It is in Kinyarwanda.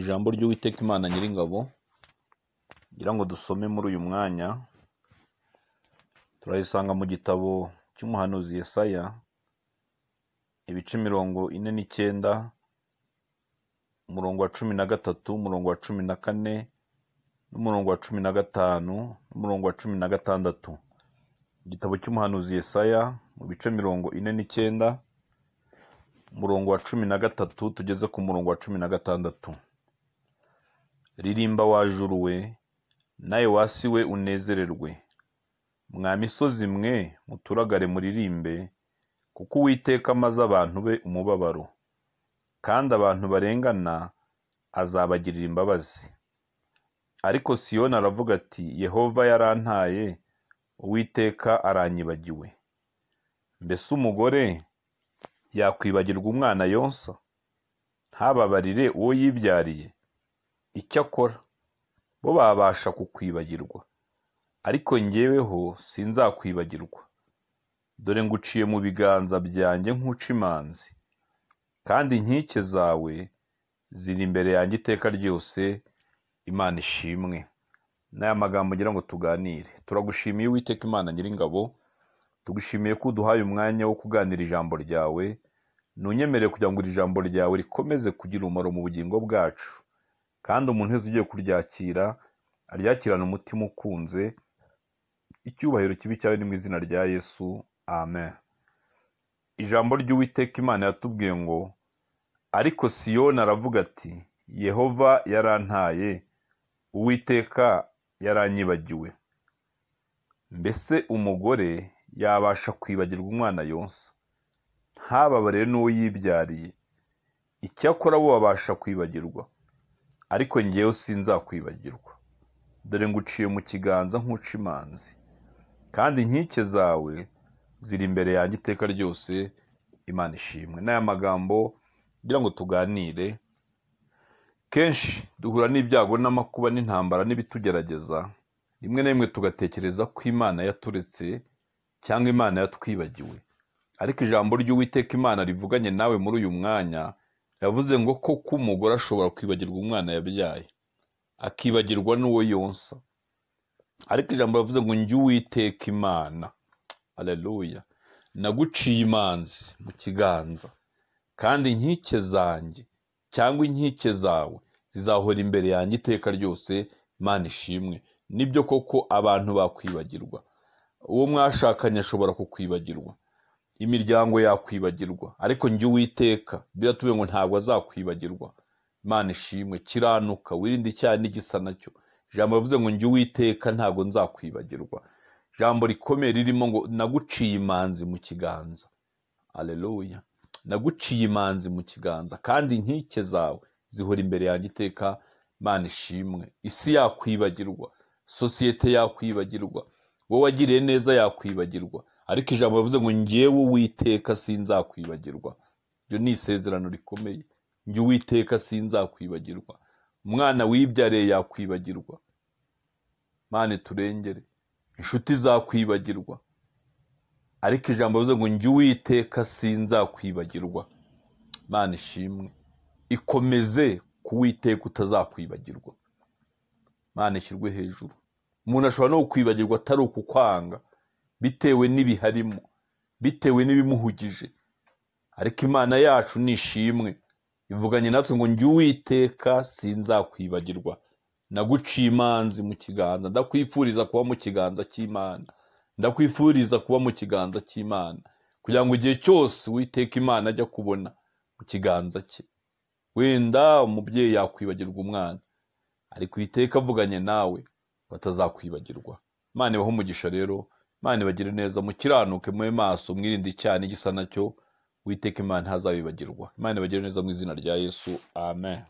ijambo ry'uwiteka imana nyiringabo ngira ngo dusome muri uyu mwanya turarisanga mu gitabo cy'umuhanuzi Yesaya ibice mirongo ine n'icyenda umurongo wa cumi na gatatu umurongo wa cumi na kane n'umurongo wa cumi na gatanu n'umurongo wa cumi na gatandatu igitabo cy'umuhanuzi Yesaya mu bice mirongo ine n'icyenda umurongo wa cumi na gatatu tugeze ku murongo wa cumi na gatandatu ririmba wa juru we nawe wasi we unezererwe mwa misozi mwe muturagare muririmbe kuko uwiteka amaze abantu be umubabaro kandi abantu barengana azabagirira imbabazi ariko siyoni aravuga ati yehova yarantaye uwiteka aranyibagiwe mbese umugore yakwibagirwa umwana yonsa ntababarire uwo yibyariye icyo bo babasha kukwibagirwa ariko jyeweho sinzakwibagirwa dore nguciye mu biganza byanjye nk'uca imanzi kandi inkike zawe ziri imbere yanjye iteka ryose imana ishimwe n'aya magambo ngira ngo tuganire turagushimiye witeka imana nyiringabo tugushimiye ko uduhaye umwanya wo kuganira ijambo ryawe ntunyemere kugira ngo iri jambo ryawe rikomeze kugira umumaro mu bugingo bwacu kandi umuntu wese ugiye kuryakira aryakirane umutima ukunze icyubahiro kibi cyawe ni mu izina rya yesu amen ijambo ry'uwiteka imana yatubwiye ngo ariko siyoni aravuga ati yehova yarantaye uwiteka yaranyibagiwe mbese umugore yabasha kwibagirwa umwana yonsa ntababare n'uwo yibyariye icyakora bo babasha kwibagirwa ariko ngewe sinzakwibagirwa dore nguciye mu kiganza nk'uca imanzi kandi inkike zawe ziri imbere yanjye iteka ryose imana ishimwe n'aya magambo kugira ngo tuganire kenshi duhura n'ibyago n'amakuba n'intambara n'ibitugerageza rimwe na rimwe tugatekereza ko imana yaturetse cyangwa imana yatwibagiwe ariko ijambo ry'uwiteka imana rivuganye nawe muri uyu mwanya yavuze ngo koko umugore ashobora kwibagirwa umwana yabyaye akibagirwa n'uwo yonsa ariko ijambo yavuze ngo njye uwiteka imana areruya naguciye imanzi mu kiganza kandi inkike zanjye cyangwa inkike zawe zizahora imbere yanjye iteka ryose imana ishimwe nibyo koko abantu bakwibagirwa uwo mwashakanye ashobora kukwibagirwa imiryango yakwibagirwa ariko njye uwiteka biratubwiye ngo ntabwo azakwibagirwa imana ishimwe kiranuka wirinde icyaha n'igisa nacyo ijambo rivuze ngo njye uwiteka ntabwo nzakwibagirwa ijambo rikomeye ririmo ngo naguciye imanzi mu kiganza aleluya naguciye imanzi mu kiganza kandi inkike zawe zihora imbere yanjye iteka imana ishimwe isi yakwibagirwa sosiyete yakwibagirwa wowe wagiriye neza yakwibagirwa ariko ijambo yavuze ngo ngewe uwiteka sinzakwibagirwa ibyo ni isezerano rikomeye njye uwiteka sinzakwibagirwa umwana wibyariye yakwibagirwa mane turengere inshuti zakwibagirwa ariko ijambo yavuze ngo njye uwiteka sinzakwibagirwa mane ishimwe ikomeze kuwiteka utazakwibagirwa mane ishyirwe hejuru umuntu ashobora no kukwibagirwa atari ukukwanga bitewe n'ibiharimo bitewe n'ibimuhugije ariko imana yacu nishimwe ivuganye natwe ngo njye uwiteka sinzakwibagirwa naguciye imanzi mu kiganza ndakwifuriza kuba mu kiganza cy'imana ndakwifuriza kuba mu kiganza cy'imana kugira ngo igihe cyose uwiteka imana ajya kubona mu kiganza cye wenda umubyeyi yakwibagirwa umwana ariko iteka avuganye nawe batazakwibagirwa atazakwibagirwa imana ibaho umugisha rero imana ibagire neza mukiranuke mube maso mwirinde icyaha n'igisa nacyo witeka imana ntazabibagirwa imana ibagire neza mu izina rya yesu amen